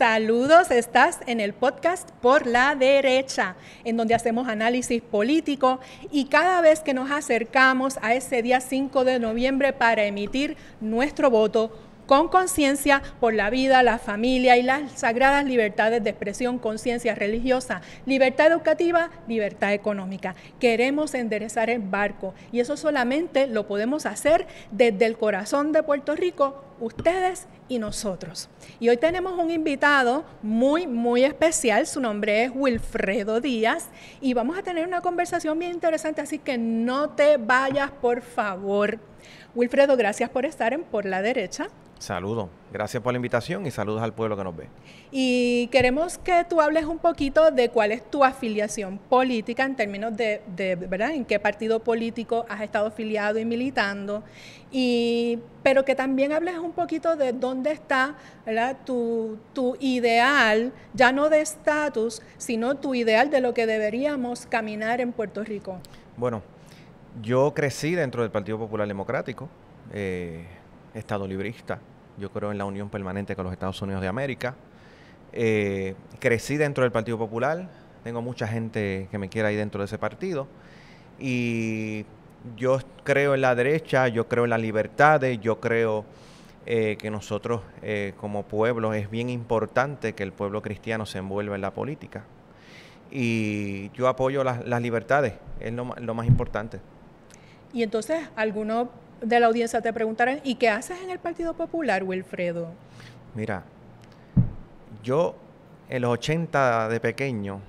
Saludos, estás en el podcast Por la Derecha, en donde hacemos análisis político y cada vez que nos acercamos a ese día 5 de noviembre para emitir nuestro voto, con conciencia por la vida, la familia y las sagradas libertades de expresión, conciencia religiosa, libertad educativa, libertad económica. Queremos enderezar el barco y eso solamente lo podemos hacer desde el corazón de Puerto Rico, ustedes y nosotros. Y hoy tenemos un invitado muy, muy especial. Su nombre es Wilfredo Díaz y vamos a tener una conversación bien interesante, así que no te vayas, por favor. Wilfredo, gracias por estar en Por la Derecha. Saludos, gracias por la invitación y saludos al pueblo que nos ve. Y queremos que tú hables un poquito de cuál es tu afiliación política en términos de, ¿verdad? En qué partido político has estado afiliado y militando, y, pero que también hables un poquito de dónde está ¿verdad? Tu, ideal, ya no de estatus, sino tu ideal de lo que deberíamos caminar en Puerto Rico. Bueno, yo crecí dentro del Partido Popular Democrático, eh, estado librista yo creo en la unión permanente con los Estados Unidos de América. Eh, crecí dentro del Partido Popular, tengo mucha gente que me quiere ahí dentro de ese partido y yo creo en la derecha, yo creo en las libertades, yo creo eh, que nosotros eh, como pueblo es bien importante que el pueblo cristiano se envuelva en la política. Y yo apoyo las, libertades, es lo, más importante. Y entonces, algunos de la audiencia te preguntarán, ¿y qué haces en el Partido Popular, Wilfredo? Mira, yo en los 80 de pequeño,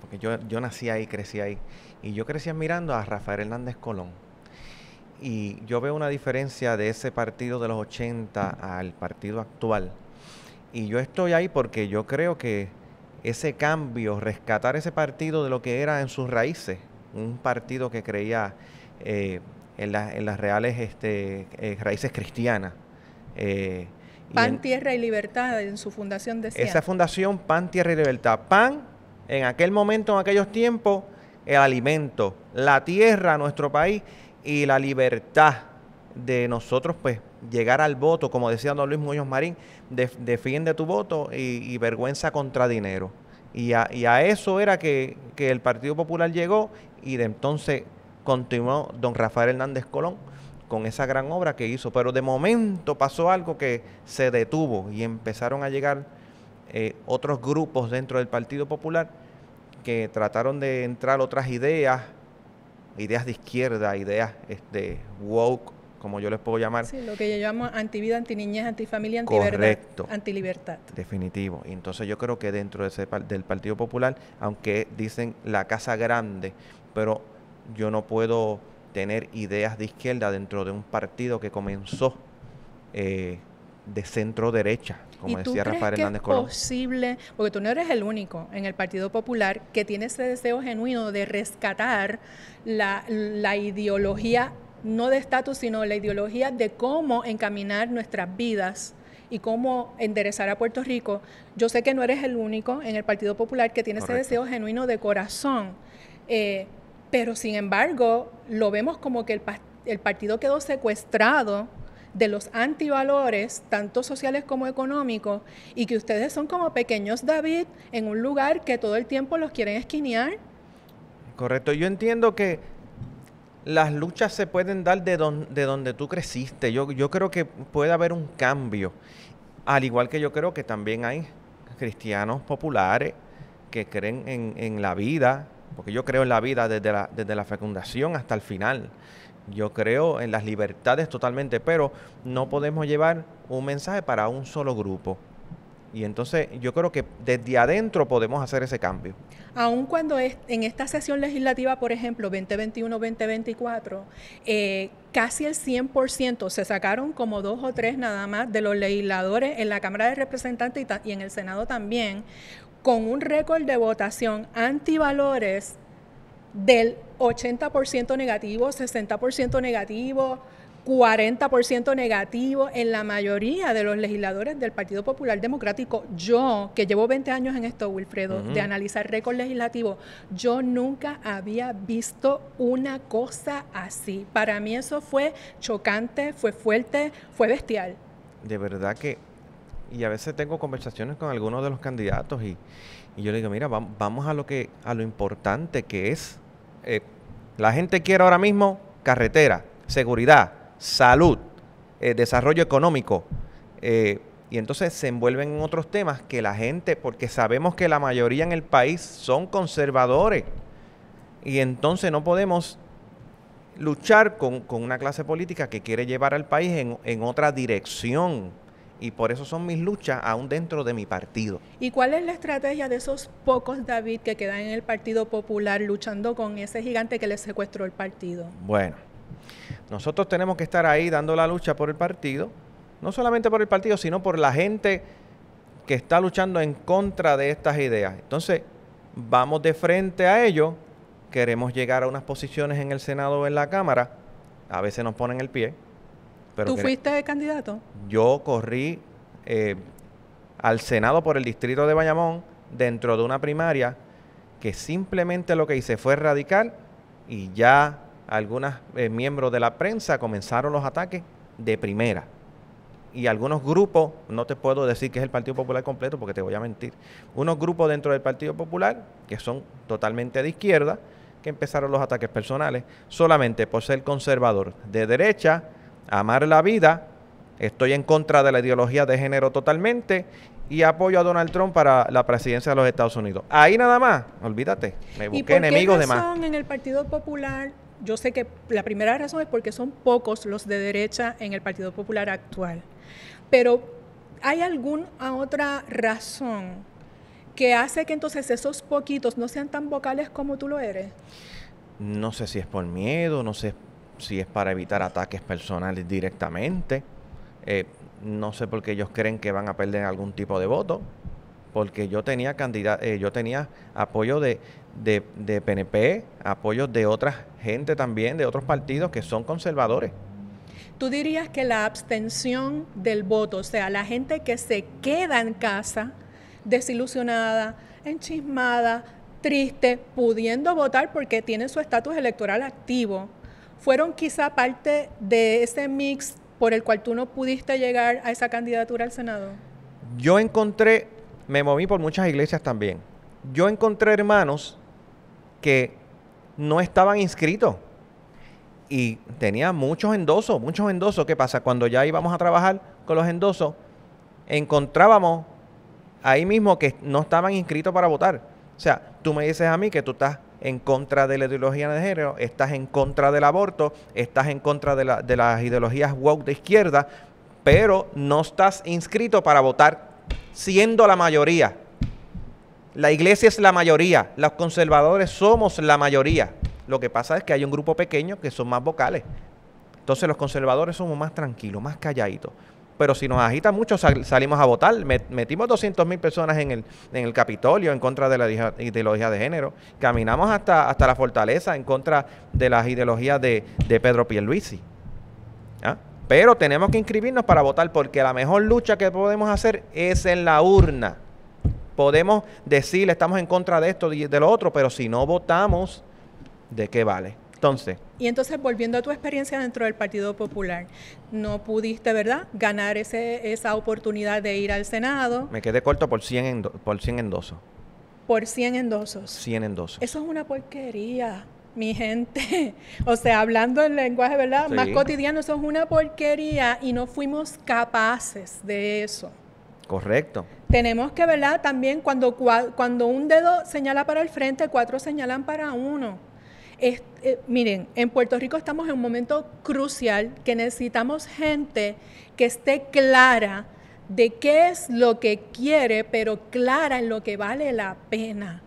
porque yo, nací ahí, crecí ahí, y yo crecí mirando a Rafael Hernández Colón. Y yo veo una diferencia de ese partido de los 80 al partido actual. Y yo estoy ahí porque yo creo que ese cambio, rescatar ese partido de lo que era en sus raíces, un partido que creía eh, en, las reales este, eh, raíces cristianas. Eh, pan, tierra y libertad en su fundación decía. Esa fundación, pan, tierra y libertad. Pan, en aquel momento, en aquellos tiempos, el alimento, la tierra, nuestro país y la libertad de nosotros, pues, llegar al voto, como decía don Luis Muñoz Marín, defiende tu voto y, vergüenza contra dinero. Y a, eso era que, que, el Partido Popular llegó y de entonces continuó don Rafael Hernández Colón con esa gran obra que hizo. Pero de momento pasó algo que se detuvo y empezaron a llegar eh, otros grupos dentro del Partido Popular que trataron de entrar otras ideas, ideas de izquierda, ideas este, woke, como yo les puedo llamar. Sí, lo que yo llamo antivida, antiniñez, antifamilia, antiverdad, antilibertad. Definitivo. entonces yo creo que dentro de ese, del Partido Popular, aunque dicen la casa grande, pero yo no puedo tener ideas de izquierda dentro de un partido que comenzó eh, de centro derecha, como ¿Y decía Rafael Hernández Colón. Es posible, porque tú no eres el único en el Partido Popular que tiene ese deseo genuino de rescatar la, ideología, no de estatus, sino la ideología de cómo encaminar nuestras vidas y cómo enderezar a Puerto Rico. Yo sé que no eres el único en el Partido Popular que tiene ese deseo genuino de corazón. Eh, pero sin embargo, lo vemos como que el, el partido quedó secuestrado de los antivalores, tanto sociales como económicos, y que ustedes son como pequeños David en un lugar que todo el tiempo los quieren esquinear. Correcto, yo entiendo que las luchas se pueden dar de, donde tú creciste. Yo, yo creo que puede haber un cambio, al igual que yo creo que también hay cristianos populares que creen en, en la vida, porque yo creo en la vida desde la, fecundación hasta el final. Yo creo en las libertades totalmente, pero no podemos llevar un mensaje para un solo grupo. Y entonces yo creo que desde adentro podemos hacer ese cambio. Aun cuando es, en esta sesión legislativa, por ejemplo, 2021-2024, eh, casi el 100% se sacaron como dos o tres nada más de los legisladores en la Cámara de Representantes y en el Senado también, con un récord de votación antivalores del 80% negativo, 60% negativo, 40% negativo en la mayoría de los legisladores del Partido Popular Democrático. Yo, que llevo 20 años en esto, Wilfredo, de analizar récord legislativo, yo nunca había visto una cosa así. Para mí eso fue chocante, fue fuerte, fue bestial. De verdad que y a veces tengo conversaciones con algunos de los candidatos y, yo le digo, mira, vamos a lo, que, a lo importante que es. Eh, la gente quiere ahora mismo carretera, seguridad, salud, eh, desarrollo económico. Eh, y entonces se envuelven en otros temas que la gente, porque sabemos que la mayoría en el país son conservadores. Y entonces no podemos luchar con, una clase política que quiere llevar al país en, en otra dirección y por eso son mis luchas aún dentro de mi partido. ¿Y cuál es la estrategia de esos pocos David que quedan en el Partido Popular luchando con ese gigante que les secuestró el partido? Bueno, nosotros tenemos que estar ahí dando la lucha por el partido, no solamente por el partido, sino por la gente que está luchando en contra de estas ideas. Entonces, vamos de frente a ello, queremos llegar a unas posiciones en el Senado o en la Cámara, a veces nos ponen el pie, ¿Tú fuiste candidato? Yo corrí eh, al Senado por el distrito de Bayamón dentro de una primaria que simplemente lo que hice fue radical y ya algunos eh, miembros de la prensa comenzaron los ataques de primera. Y algunos grupos, no te puedo decir que es el Partido Popular completo porque te voy a mentir, unos grupos dentro del Partido Popular que son totalmente de izquierda, que empezaron los ataques personales solamente por ser conservador de derecha amar la vida, estoy en contra de la ideología de género totalmente y apoyo a Donald Trump para la presidencia de los Estados Unidos. Ahí nada más, olvídate, me busqué ¿Y por qué razón de En el Partido Popular, yo sé que la primera razón es porque son pocos los de derecha en el Partido Popular actual, pero ¿hay alguna otra razón que hace que entonces esos poquitos no sean tan vocales como tú lo eres? No sé si es por miedo, no sé si es para evitar ataques personales directamente. Eh, no sé por qué ellos creen que van a perder algún tipo de voto, porque yo tenía eh, yo tenía apoyo de, de PNP, apoyo de otra gente también, de otros partidos que son conservadores. ¿Tú dirías que la abstención del voto, o sea, la gente que se queda en casa desilusionada, enchismada, triste, pudiendo votar porque tiene su estatus electoral activo, fueron quizá parte de ese mix por el cual tú no pudiste llegar a esa candidatura al Senado? Yo encontré, me moví por muchas iglesias también, yo encontré hermanos que no estaban inscritos y tenía muchos endosos, muchos endosos. ¿Qué pasa? Cuando ya íbamos a trabajar con los endosos, encontrábamos ahí mismo que no estaban inscritos para votar. O sea, tú me dices a mí que tú estás en contra de la ideología de género, estás en contra del aborto, estás en contra de, las ideologías woke de izquierda, pero no estás inscrito para votar siendo la mayoría. La iglesia es la mayoría, los conservadores somos la mayoría. Lo que pasa es que hay un grupo pequeño que son más vocales. Entonces los conservadores somos más tranquilos, más calladitos pero si nos agita mucho salimos a votar. metimos 200 mil personas en el, en el Capitolio en contra de la ideología de género. Caminamos hasta, hasta la fortaleza en contra de las ideologías de, de Pedro Pierluisi. ¿Ah? Pero tenemos que inscribirnos para votar porque la mejor lucha que podemos hacer es en la urna. Podemos decir, estamos en contra de esto y de lo otro, pero si no votamos, ¿de qué vale? Entonces. Y entonces, volviendo a tu experiencia dentro del Partido Popular, no pudiste, ¿verdad?, ganar ese, esa oportunidad de ir al Senado. Me quedé corto por 100, por 100 endosos. Por 100 endosos. 100 endosos. Eso es una porquería, mi gente. o sea, hablando en lenguaje, ¿verdad?, más cotidiano, eso es una porquería y no fuimos capaces de eso. Correcto. Tenemos que, ¿verdad?, también cuando, cuando un dedo señala para el frente, cuatro señalan para uno. Eh, miren, en Puerto Rico estamos en un momento crucial que necesitamos gente que esté clara de qué es lo que quiere, pero clara en lo que vale la pena.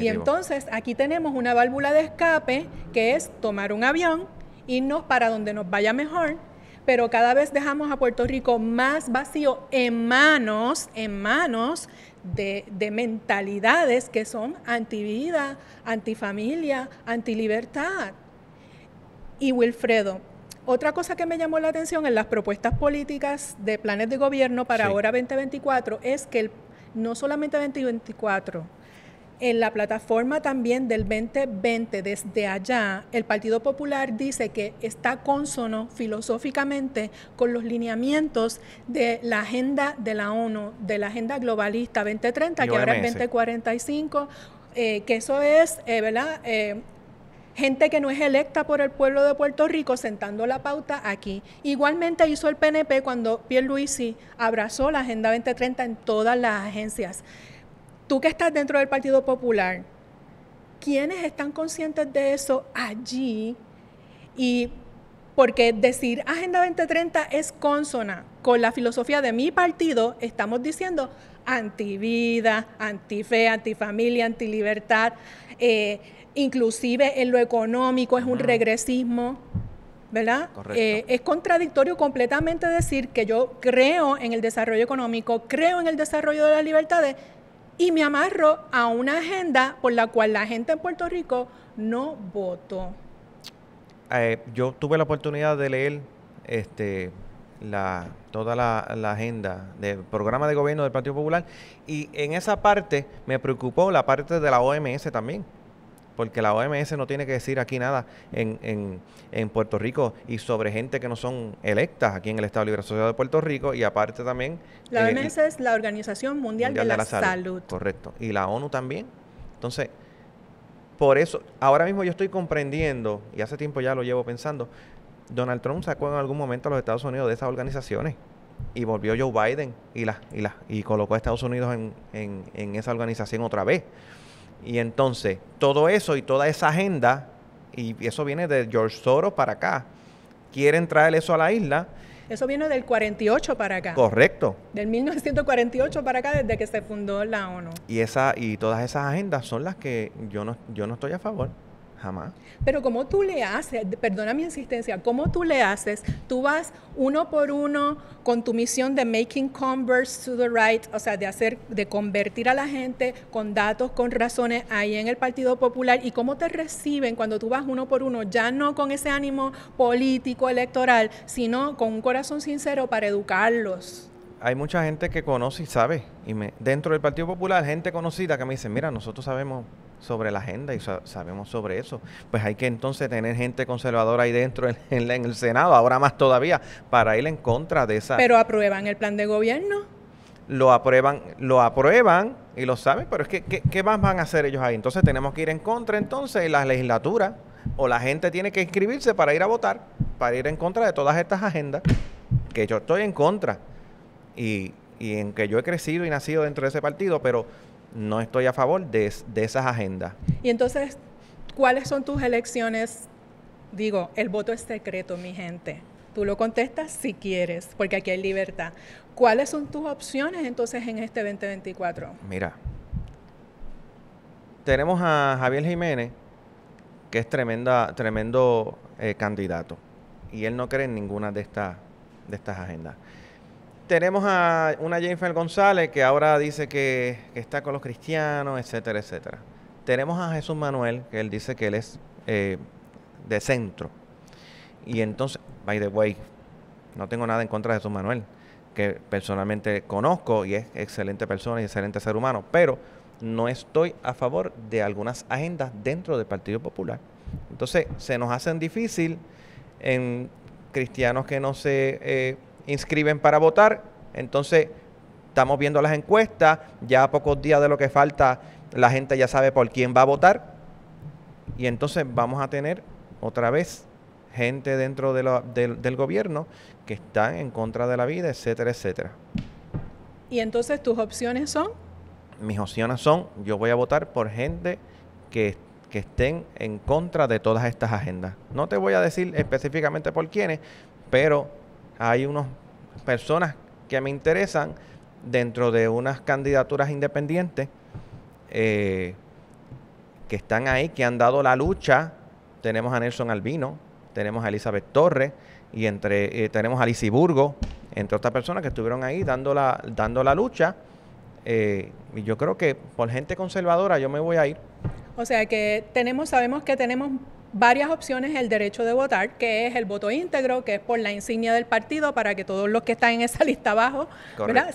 Y entonces aquí tenemos una válvula de escape que es tomar un avión, irnos para donde nos vaya mejor, pero cada vez dejamos a Puerto Rico más vacío en manos, en manos de, mentalidades que son antivida, antifamilia, antilibertad. Y Wilfredo, otra cosa que me llamó la atención en las propuestas políticas de planes de gobierno para ahora 2024 es que no solamente 2024, en la plataforma también del 2020, desde allá, el Partido Popular dice que está consono filosóficamente con los lineamientos de la agenda de la ONU, de la agenda globalista 2030, que ahora es 2045, eh, que eso es, eh, ¿verdad? Eh, gente que no es electa por el pueblo de Puerto Rico sentando la pauta aquí. Igualmente hizo el PNP cuando Pierluisi abrazó la Agenda 2030 en todas las agencias tú que estás dentro del Partido Popular, ¿quiénes están conscientes de eso allí? Y porque decir Agenda 2030 es consona con la filosofía de mi partido, estamos diciendo antivida, antife, antifamilia, antilibertad, eh, inclusive en lo económico es un regresismo, ¿verdad? Eh, es contradictorio completamente decir que yo creo en el desarrollo económico, creo en el desarrollo de las libertades, y me amarró a una agenda por la cual la gente en Puerto Rico no votó. Eh, yo tuve la oportunidad de leer este, la, toda la, agenda del programa de gobierno del Partido Popular y en esa parte me preocupó la parte de la OMS también porque la OMS no tiene que decir aquí nada en, Puerto Rico y sobre gente que no son electas aquí en el Estado Libre Asociado de Puerto Rico y aparte también... La eh, OMS es la Organización Mundial, de, la, salud. Correcto. Y la ONU también. Entonces, por eso, ahora mismo yo estoy comprendiendo, y hace tiempo ya lo llevo pensando, Donald Trump sacó en algún momento a los Estados Unidos de esas organizaciones y volvió Joe Biden y, la, y, y colocó a Estados Unidos en, en, en esa organización otra vez. Y entonces, todo eso y toda esa agenda, y eso viene de George Soros para acá, quieren traer eso a la isla. Eso viene del 48 para acá. Correcto. Del 1948 para acá, desde que se fundó la ONU. Y esa y todas esas agendas son las que yo no, yo no estoy a favor. Jamás. Pero ¿cómo tú le haces? Perdona mi insistencia. ¿Cómo tú le haces? Tú vas uno por uno con tu misión de making converts to the right, o sea, de hacer, de convertir a la gente con datos, con razones ahí en el Partido Popular. ¿Y cómo te reciben cuando tú vas uno por uno? Ya no con ese ánimo político, electoral, sino con un corazón sincero para educarlos hay mucha gente que conoce y sabe. Y me, dentro del Partido Popular, gente conocida que me dice, mira, nosotros sabemos sobre la agenda y sabemos sobre eso. Pues hay que entonces tener gente conservadora ahí dentro en, el Senado, ahora más todavía, para ir en contra de esa... Pero aprueban el plan de gobierno. Lo aprueban, lo aprueban y lo saben, pero es que ¿qué, más van a hacer ellos ahí? Entonces tenemos que ir en contra entonces en la legislatura o la gente tiene que inscribirse para ir a votar, para ir en contra de todas estas agendas, que yo estoy en contra y, y en que yo he crecido y nacido dentro de ese partido, pero no estoy a favor de, esas agendas. Y entonces, ¿cuáles son tus elecciones? Digo, el voto es secreto, mi gente. Tú lo contestas si quieres, porque aquí hay libertad. ¿Cuáles son tus opciones entonces en este 2024? Mira, tenemos a Javier Jiménez, que es tremenda, tremendo eh, candidato, y él no cree en ninguna de, estas de estas agendas tenemos a una Jennifer González que ahora dice que, está con los cristianos, etcétera, etcétera. Tenemos a Jesús Manuel, que él dice que él es eh, de centro. Y entonces, by the way, no tengo nada en contra de Jesús Manuel, que personalmente conozco y es excelente persona y excelente ser humano, pero no estoy a favor de algunas agendas dentro del Partido Popular. Entonces, se nos hacen difícil en cristianos que no se... Eh, inscriben para votar. Entonces, estamos viendo las encuestas, ya a pocos días de lo que falta, la gente ya sabe por quién va a votar. Y entonces vamos a tener otra vez gente dentro del, gobierno que están en contra de la vida, etcétera, etcétera. Y entonces tus opciones son mis opciones son, yo voy a votar por gente que, que, estén en contra de todas estas agendas. No te voy a decir específicamente por quiénes, pero hay unas personas que me interesan dentro de unas candidaturas independientes eh, que están ahí, que han dado la lucha. Tenemos a Nelson Albino, tenemos a Elizabeth Torres y entre eh, tenemos a Lizy Burgo, entre otras personas que estuvieron ahí dando la, dando la lucha. Eh, y yo creo que por gente conservadora yo me voy a ir. O sea que tenemos, sabemos que tenemos varias opciones el derecho de votar, que es el voto íntegro, que es por la insignia del partido para que todos los que están en esa lista abajo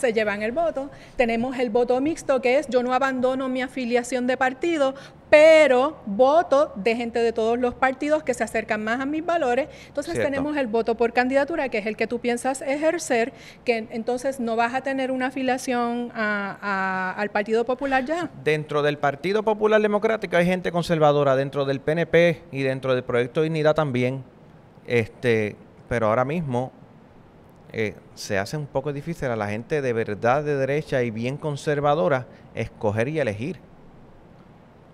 se llevan el voto. Tenemos el voto mixto, que es yo no abandono mi afiliación de partido pero voto de gente de todos los partidos que se acercan más a mis valores. Entonces tenemos el voto por candidatura, que es el que tú piensas ejercer, que entonces no vas a tener una afiliación al Partido Popular ya. Dentro del Partido Popular Democrático hay gente conservadora, dentro del PNP y dentro del Proyecto Dignidad también, este, pero ahora mismo... Eh, se hace un poco difícil a la gente de verdad de derecha y bien conservadora escoger y elegir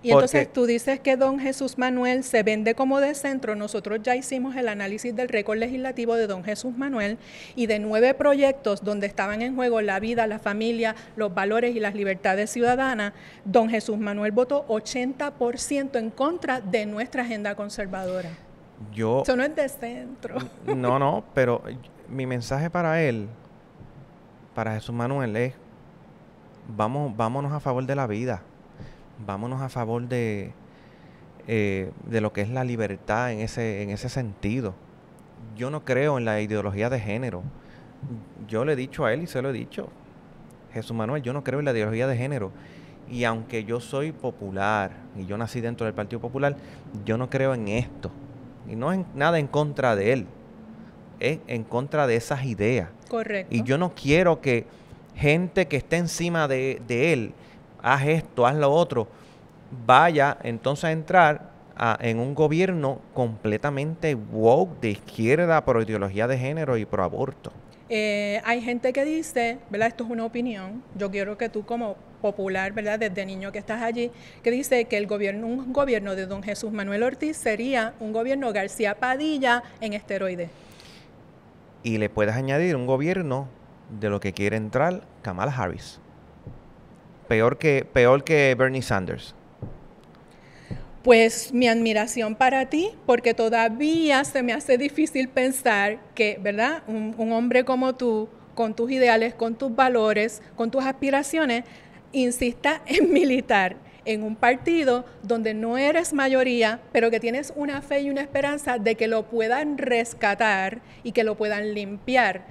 y entonces tú dices que don Jesús Manuel se vende como de centro. Nosotros ya hicimos el análisis del récord legislativo de don Jesús Manuel y de nueve proyectos donde estaban en juego la vida, la familia, los valores y las libertades ciudadanas. Don Jesús Manuel votó 80% en contra de nuestra agenda conservadora. Yo, Eso no es de centro. No, no, pero mi mensaje para él, para Jesús Manuel, es vamos, vámonos a favor de la vida vámonos a favor de, eh, de lo que es la libertad en ese, en ese sentido. Yo no creo en la ideología de género. Yo le he dicho a él y se lo he dicho. Jesús Manuel, yo no creo en la ideología de género. Y aunque yo soy popular y yo nací dentro del Partido Popular, yo no creo en esto. Y no es nada en contra de él, es en contra de esas ideas. Correcto. Y yo no quiero que gente que esté encima de, de él haz esto, haz lo otro, vaya entonces a entrar en un gobierno completamente woke de izquierda pro ideología de género y pro aborto. Eh, hay gente que dice, ¿verdad? Esto es una opinión. Yo quiero que tú como popular, ¿verdad? Desde niño que estás allí, que dice que el gobierno, un gobierno de don Jesús Manuel Ortiz sería un gobierno García Padilla en esteroides. Y le puedes añadir un gobierno de lo que quiere entrar Kamala Harris peor que, peor que Bernie Sanders? Pues mi admiración para ti, porque todavía se me hace difícil pensar que, ¿verdad? Un, hombre como tú, con tus ideales, con tus valores, con tus aspiraciones, insista en militar en un partido donde no eres mayoría, pero que tienes una fe y una esperanza de que lo puedan rescatar y que lo puedan limpiar.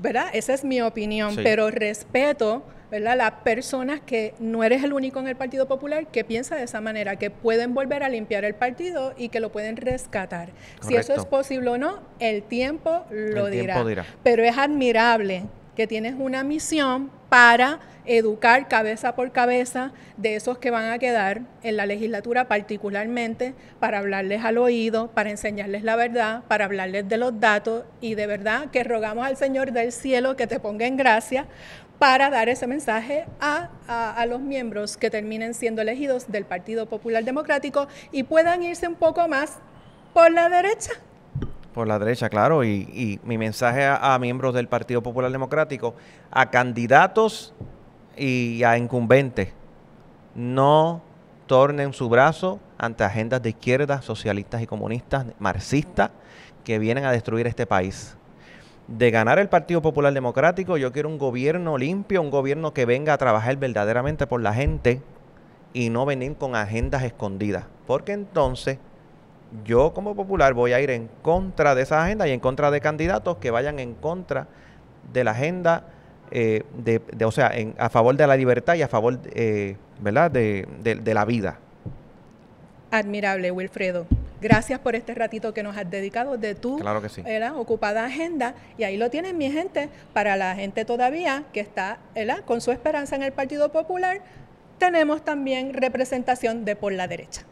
¿Verdad? Esa es mi opinión, pero respeto ¿verdad? Las personas que no eres el único en el Partido Popular que piensa de esa manera, que pueden volver a limpiar el partido y que lo pueden rescatar. Si eso es posible o no, el tiempo lo dirá. Pero es admirable que tienes una misión para educar cabeza por cabeza de esos que van a quedar en la legislatura, particularmente para hablarles al oído, para enseñarles la verdad, para hablarles de los datos y de verdad que rogamos al Señor del cielo que te ponga en gracia para dar ese mensaje a, los miembros que terminen siendo elegidos del Partido Popular Democrático y puedan irse un poco más por la derecha. Por la derecha, claro. Y, mi mensaje a, miembros del Partido Popular Democrático, a candidatos y a incumbentes, no tornen su brazo ante agendas de izquierda, socialistas y comunistas, marxistas, que vienen a destruir este país de ganar el Partido Popular Democrático, yo quiero un gobierno limpio, un gobierno que venga a trabajar verdaderamente por la gente y no venir con agendas escondidas. Porque entonces yo como popular voy a ir en contra de esa agenda y en contra de candidatos que vayan en contra de la agenda, eh, de, o sea, a favor de la libertad y a favor eh, ¿verdad? de la vida. Admirable, Wilfredo. Gracias por este ratito que nos has dedicado de tu ocupada agenda. Y ahí lo tienen mi gente, para la gente todavía que está con su esperanza en el Partido Popular, tenemos también representación de por la derecha.